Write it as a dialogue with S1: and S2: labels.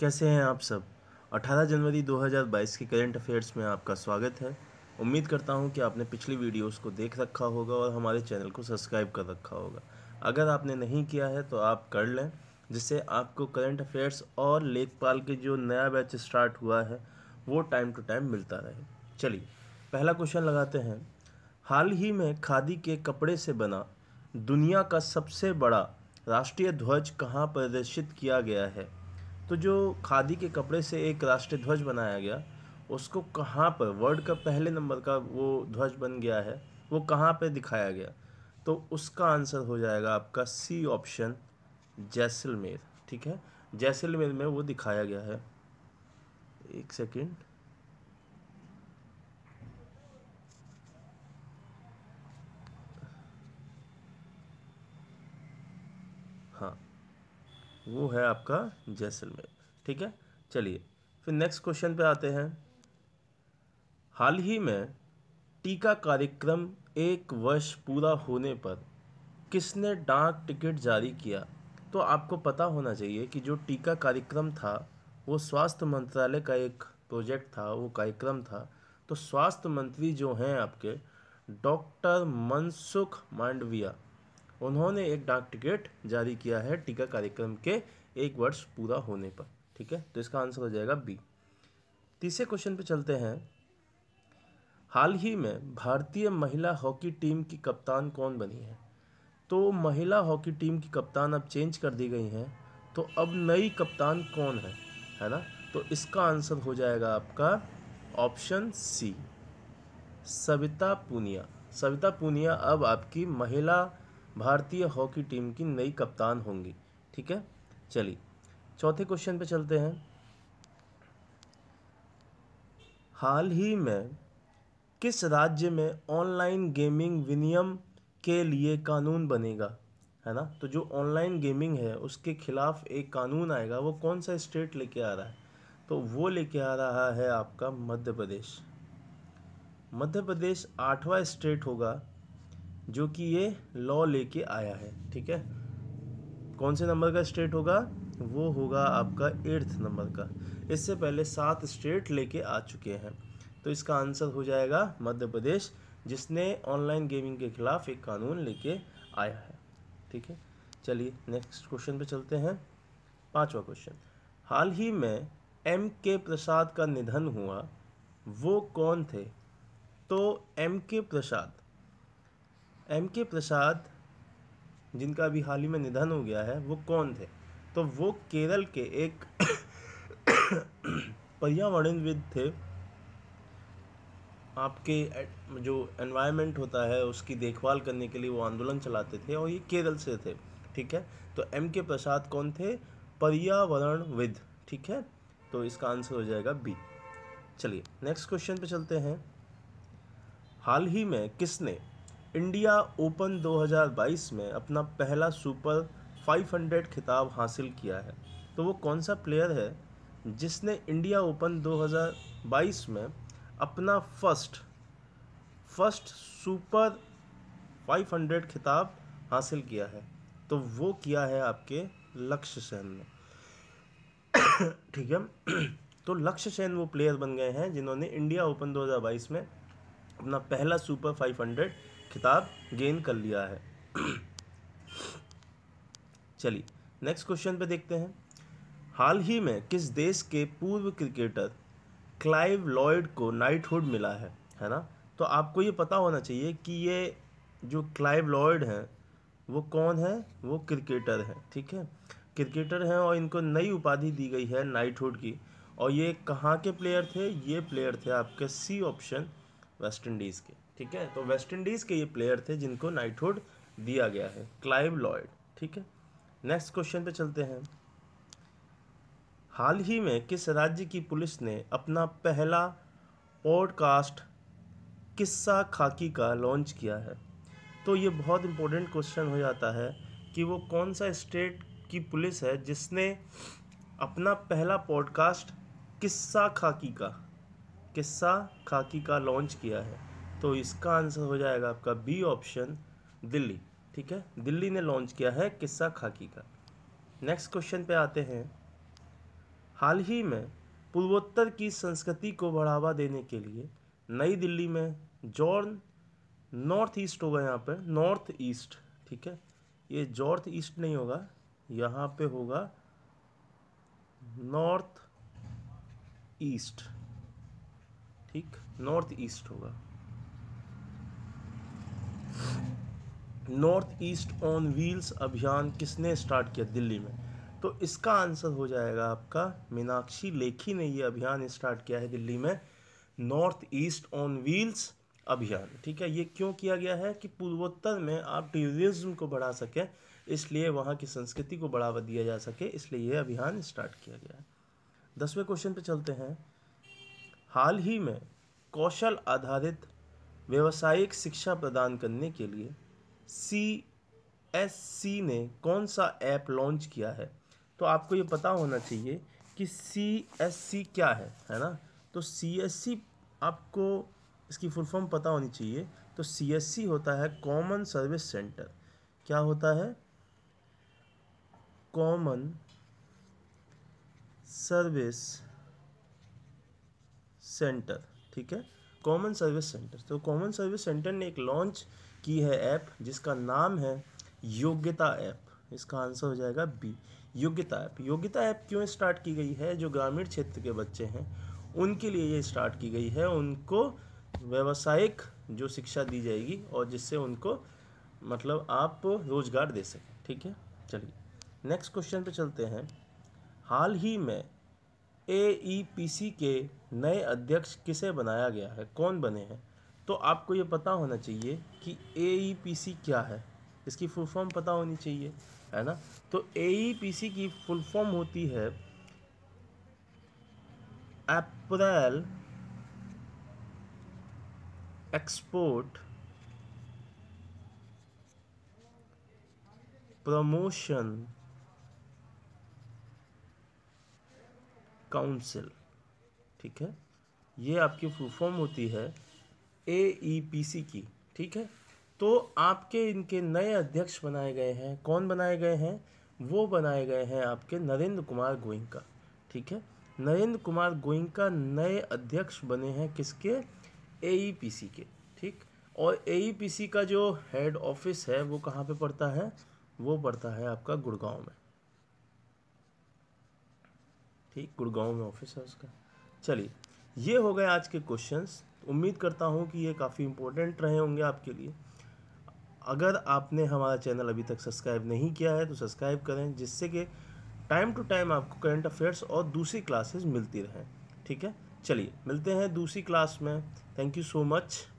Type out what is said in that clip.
S1: कैसे हैं आप सब 18 जनवरी 2022 के करंट अफेयर्स में आपका स्वागत है उम्मीद करता हूं कि आपने पिछली वीडियोस को देख रखा होगा और हमारे चैनल को सब्सक्राइब कर रखा होगा अगर आपने नहीं किया है तो आप कर लें जिससे आपको करंट अफेयर्स और लेखपाल के जो नया बैच स्टार्ट हुआ है वो टाइम टू टाइम मिलता रहे चलिए पहला क्वेश्चन लगाते हैं हाल ही में खादी के कपड़े से बना दुनिया का सबसे बड़ा राष्ट्रीय ध्वज कहाँ प्रदर्शित किया गया है तो जो खादी के कपड़े से एक राष्ट्रीय ध्वज बनाया गया उसको कहाँ पर वर्ल्ड का पहले नंबर का वो ध्वज बन गया है वो कहाँ पर दिखाया गया तो उसका आंसर हो जाएगा आपका सी ऑप्शन जैसलमेर ठीक है जैसलमेर में वो दिखाया गया है एक सेकेंड वो है आपका जैसलमेर ठीक है चलिए फिर नेक्स्ट क्वेश्चन पे आते हैं हाल ही में टीका कार्यक्रम एक वर्ष पूरा होने पर किसने डाक टिकट जारी किया तो आपको पता होना चाहिए कि जो टीका कार्यक्रम था वो स्वास्थ्य मंत्रालय का एक प्रोजेक्ट था वो कार्यक्रम था तो स्वास्थ्य मंत्री जो हैं आपके डॉक्टर मनसुख मांडविया उन्होंने एक डाक टिकट जारी किया है टीका कार्यक्रम के एक वर्ष पूरा होने पर ठीक है तो इसका आंसर हो जाएगा बी तीसरे क्वेश्चन पे चलते हैं हाल ही में भारतीय महिला हॉकी टीम की कप्तान कौन बनी है तो महिला हॉकी टीम की कप्तान अब चेंज कर दी गई हैं तो अब नई कप्तान कौन है है ना तो इसका आंसर हो जाएगा आपका ऑप्शन सी सविता पूनिया सविता पूनिया अब आपकी महिला भारतीय हॉकी टीम की नई कप्तान होंगी ठीक है चलिए चौथे क्वेश्चन पे चलते हैं हाल ही में किस राज्य में ऑनलाइन गेमिंग विनियम के लिए कानून बनेगा है ना तो जो ऑनलाइन गेमिंग है उसके खिलाफ एक कानून आएगा वो कौन सा स्टेट लेके आ रहा है तो वो लेके आ रहा है आपका मध्य प्रदेश मध्य प्रदेश आठवां स्टेट होगा जो कि ये लॉ लेके आया है ठीक है कौन से नंबर का स्टेट होगा वो होगा आपका एट्थ नंबर का इससे पहले सात स्टेट लेके आ चुके हैं तो इसका आंसर हो जाएगा मध्य प्रदेश जिसने ऑनलाइन गेमिंग के खिलाफ एक कानून लेके आया है ठीक है चलिए नेक्स्ट क्वेश्चन पे चलते हैं पांचवा क्वेश्चन हाल ही में एम के प्रसाद का निधन हुआ वो कौन थे तो एम के प्रसाद एम के प्रसाद जिनका अभी हाल ही में निधन हो गया है वो कौन थे तो वो केरल के एक पर्यावरणविद थे आपके जो एनवायरनमेंट होता है उसकी देखभाल करने के लिए वो आंदोलन चलाते थे और ये केरल से थे ठीक है तो एम के प्रसाद कौन थे पर्यावरणविद ठीक है तो इसका आंसर हो जाएगा बी चलिए नेक्स्ट क्वेश्चन पे चलते हैं हाल ही में किसने इंडिया ओपन 2022 में अपना पहला सुपर 500 खिताब हासिल किया है तो वो कौन सा प्लेयर है जिसने इंडिया ओपन 2022 में अपना फर्स्ट फर्स्ट सुपर 500 खिताब हासिल किया है तो वो किया है आपके लक्ष्य सेन ने ठीक है तो लक्ष्य सेन वो प्लेयर बन गए हैं जिन्होंने इंडिया ओपन 2022 में अपना पहला सुपर 500 खिताब गेन कर लिया है चलिए नेक्स्ट क्वेश्चन पे देखते हैं हाल ही में किस देश के पूर्व क्रिकेटर क्लाइव लॉयड को नाइटहुड मिला है है ना तो आपको ये पता होना चाहिए कि ये जो क्लाइव लॉयड हैं वो कौन है वो क्रिकेटर हैं ठीक है क्रिकेटर हैं और इनको नई उपाधि दी गई है नाइटहुड की और ये कहाँ के प्लेयर थे ये प्लेयर थे आपके सी ऑप्शन वेस्ट इंडीज़ के ठीक है तो वेस्ट इंडीज़ के ये प्लेयर थे जिनको नाइटहुड दिया गया है क्लाइव लॉयड ठीक है नेक्स्ट क्वेश्चन पे चलते हैं हाल ही में किस राज्य की पुलिस ने अपना पहला पॉडकास्ट किस्सा खाकी का लॉन्च किया है तो ये बहुत इम्पोर्टेंट क्वेश्चन हो जाता है कि वो कौन सा स्टेट की पुलिस है जिसने अपना पहला पॉडकास्ट किस्सा खाकी का किस्सा खाकी का लॉन्च किया है तो इसका आंसर हो जाएगा आपका बी ऑप्शन दिल्ली ठीक है दिल्ली ने लॉन्च किया है किस्सा खाकी का नेक्स्ट क्वेश्चन पे आते हैं हाल ही में पूर्वोत्तर की संस्कृति को बढ़ावा देने के लिए नई दिल्ली में जॉर्न नॉर्थ ईस्ट होगा यहाँ पर नॉर्थ ईस्ट ठीक है ये जॉर्थ ईस्ट नहीं होगा यहाँ पे होगा नॉर्थ ईस्ट ठीक नॉर्थ ईस्ट होगा नॉर्थ ईस्ट ऑन व्हील्स अभियान किसने स्टार्ट किया दिल्ली में तो इसका आंसर हो जाएगा आपका मीनाक्षी लेखी ने ये अभियान स्टार्ट किया है दिल्ली में नॉर्थ ईस्ट ऑन व्हील्स अभियान ठीक है ये क्यों किया गया है कि पूर्वोत्तर में आप टूरिज्म को बढ़ा सकें इसलिए वहाँ की संस्कृति को बढ़ावा दिया जा सके इसलिए यह अभियान स्टार्ट किया गया है दसवें क्वेश्चन पे चलते हैं हाल ही में कौशल आधारित व्यावसायिक शिक्षा प्रदान करने के लिए सी एस सी ने कौन सा ऐप लॉन्च किया है तो आपको ये पता होना चाहिए कि सी एस सी क्या है है ना तो सी एस सी आपको इसकी फुल फॉर्म पता होनी चाहिए तो सी एस सी होता है कॉमन सर्विस सेंटर क्या होता है कॉमन सर्विस सेंटर ठीक है कॉमन सर्विस सेंटर तो कॉमन सर्विस सेंटर ने एक लॉन्च की है ऐप जिसका नाम है योग्यता ऐप इसका आंसर हो जाएगा बी योग्यता ऐप योग्यता ऐप क्यों स्टार्ट की गई है जो ग्रामीण क्षेत्र के बच्चे हैं उनके लिए ये स्टार्ट की गई है उनको व्यावसायिक जो शिक्षा दी जाएगी और जिससे उनको मतलब आप रोज़गार दे सकें ठीक है चलिए नेक्स्ट क्वेश्चन पे चलते हैं हाल ही में सी e के नए अध्यक्ष किसे बनाया गया है कौन बने हैं तो आपको ये पता होना चाहिए कि सी e क्या है इसकी फुल फॉर्म पता होनी चाहिए है ना तो सी e की फुल फॉर्म होती है अप्रैल एक्सपोर्ट प्रमोशन काउंसिल ठीक है ये आपकी फुल फॉर्म होती है ए ई पी सी की ठीक है तो आपके इनके नए अध्यक्ष बनाए गए हैं कौन बनाए गए हैं वो बनाए गए हैं आपके नरेंद्र कुमार गोइंका ठीक है नरेंद्र कुमार गोइंका नए अध्यक्ष बने हैं किसके सी e के ठीक और सी e का जो हेड ऑफिस है वो कहाँ पे पड़ता है वो पड़ता है आपका गुड़गांव में ठीक गुड़गांव में ऑफिस है उसका चलिए ये हो गए आज के क्वेश्चंस उम्मीद करता हूँ कि ये काफ़ी इंपॉर्टेंट रहे होंगे आपके लिए अगर आपने हमारा चैनल अभी तक सब्सक्राइब नहीं किया है तो सब्सक्राइब करें जिससे कि टाइम टू टाइम आपको करंट अफेयर्स और दूसरी क्लासेस मिलती रहें ठीक है चलिए मिलते हैं दूसरी क्लास में थैंक यू सो मच